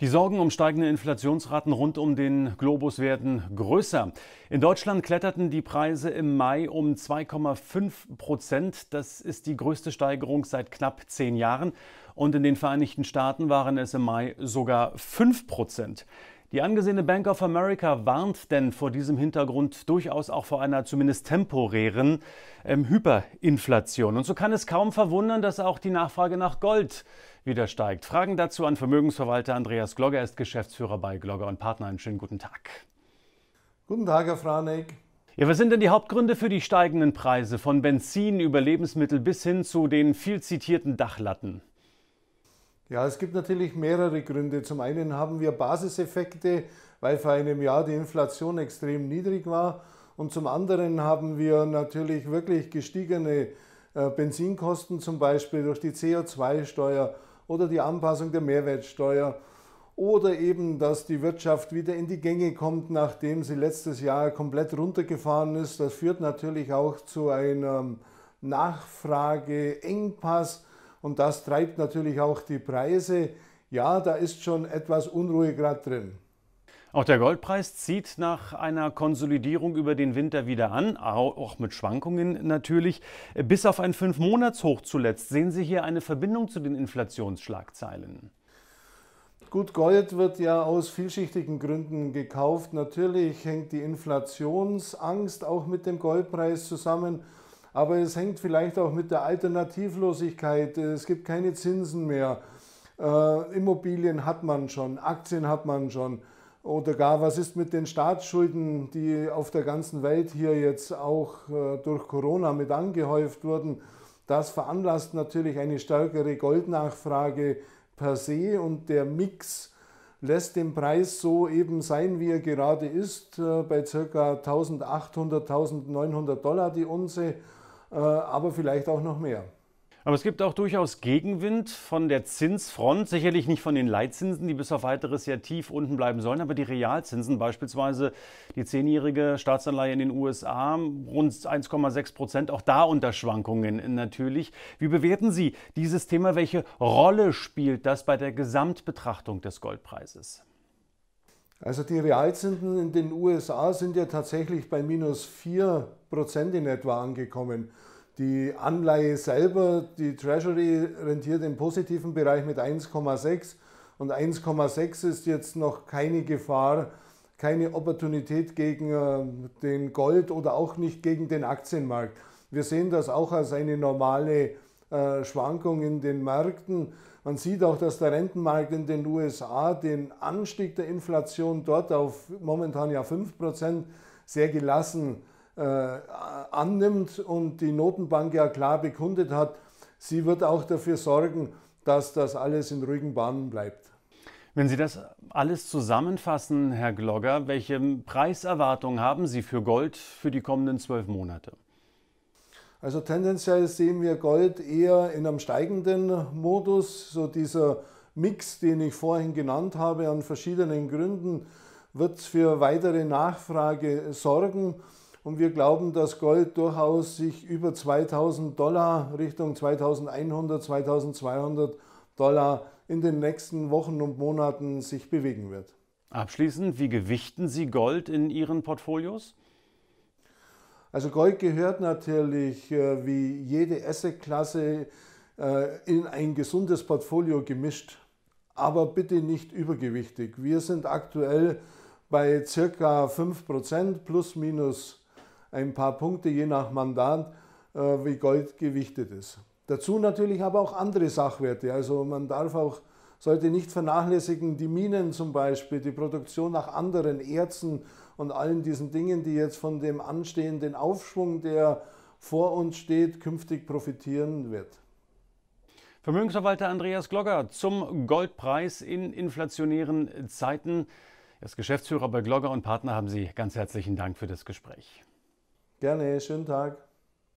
Die Sorgen um steigende Inflationsraten rund um den Globus werden größer. In Deutschland kletterten die Preise im Mai um 2,5 Prozent. Das ist die größte Steigerung seit knapp zehn Jahren. Und in den Vereinigten Staaten waren es im Mai sogar 5 Prozent. Die angesehene Bank of America warnt denn vor diesem Hintergrund durchaus auch vor einer zumindest temporären ähm, Hyperinflation. Und so kann es kaum verwundern, dass auch die Nachfrage nach Gold wieder steigt. Fragen dazu an Vermögensverwalter Andreas Glogger, er ist Geschäftsführer bei Glogger und Partner. Einen schönen guten Tag. Guten Tag, Herr Franek. Ja, was sind denn die Hauptgründe für die steigenden Preise von Benzin über Lebensmittel bis hin zu den viel zitierten Dachlatten? Ja, es gibt natürlich mehrere Gründe. Zum einen haben wir Basiseffekte, weil vor einem Jahr die Inflation extrem niedrig war. Und zum anderen haben wir natürlich wirklich gestiegene äh, Benzinkosten, zum Beispiel durch die CO2-Steuer oder die Anpassung der Mehrwertsteuer. Oder eben, dass die Wirtschaft wieder in die Gänge kommt, nachdem sie letztes Jahr komplett runtergefahren ist. Das führt natürlich auch zu einem ähm, Nachfrageengpass und das treibt natürlich auch die Preise. Ja, da ist schon etwas Unruhe gerade drin. Auch der Goldpreis zieht nach einer Konsolidierung über den Winter wieder an, auch mit Schwankungen natürlich. Bis auf ein Fünfmonatshoch zuletzt sehen Sie hier eine Verbindung zu den Inflationsschlagzeilen. Gut, Gold wird ja aus vielschichtigen Gründen gekauft. Natürlich hängt die Inflationsangst auch mit dem Goldpreis zusammen aber es hängt vielleicht auch mit der Alternativlosigkeit, es gibt keine Zinsen mehr, äh, Immobilien hat man schon, Aktien hat man schon oder gar was ist mit den Staatsschulden, die auf der ganzen Welt hier jetzt auch äh, durch Corona mit angehäuft wurden. Das veranlasst natürlich eine stärkere Goldnachfrage per se und der Mix lässt den Preis so eben sein, wie er gerade ist, äh, bei ca. 1800, 1900 Dollar die Unze. Äh, aber vielleicht auch noch mehr. Aber es gibt auch durchaus Gegenwind von der Zinsfront, sicherlich nicht von den Leitzinsen, die bis auf weiteres ja tief unten bleiben sollen, aber die Realzinsen, beispielsweise die zehnjährige Staatsanleihe in den USA, rund 1,6 Prozent, auch da unter Schwankungen natürlich. Wie bewerten Sie dieses Thema? Welche Rolle spielt das bei der Gesamtbetrachtung des Goldpreises? Also die Realzinsen in den USA sind ja tatsächlich bei minus 4 Prozent in etwa angekommen. Die Anleihe selber, die Treasury rentiert im positiven Bereich mit 1,6 und 1,6 ist jetzt noch keine Gefahr, keine Opportunität gegen äh, den Gold oder auch nicht gegen den Aktienmarkt. Wir sehen das auch als eine normale äh, Schwankungen in den Märkten. Man sieht auch, dass der Rentenmarkt in den USA den Anstieg der Inflation dort auf momentan ja 5% sehr gelassen äh, annimmt und die Notenbank ja klar bekundet hat, sie wird auch dafür sorgen, dass das alles in ruhigen Bahnen bleibt. Wenn Sie das alles zusammenfassen, Herr Glogger, welche Preiserwartungen haben Sie für Gold für die kommenden zwölf Monate? Also tendenziell sehen wir Gold eher in einem steigenden Modus. So dieser Mix, den ich vorhin genannt habe, an verschiedenen Gründen wird für weitere Nachfrage sorgen. Und wir glauben, dass Gold durchaus sich über 2000 Dollar Richtung 2100, 2200 Dollar in den nächsten Wochen und Monaten sich bewegen wird. Abschließend, wie gewichten Sie Gold in Ihren Portfolios? Also Gold gehört natürlich äh, wie jede Assetklasse äh, in ein gesundes Portfolio gemischt, aber bitte nicht übergewichtig. Wir sind aktuell bei circa 5% plus minus ein paar Punkte je nach Mandat, äh, wie Gold gewichtet ist. Dazu natürlich aber auch andere Sachwerte. Also man darf auch sollte nicht vernachlässigen, die Minen zum Beispiel, die Produktion nach anderen Erzen und allen diesen Dingen, die jetzt von dem anstehenden Aufschwung, der vor uns steht, künftig profitieren wird. Vermögensverwalter Andreas Glogger zum Goldpreis in inflationären Zeiten. Als Geschäftsführer bei Glogger und Partner haben Sie ganz herzlichen Dank für das Gespräch. Gerne, schönen Tag.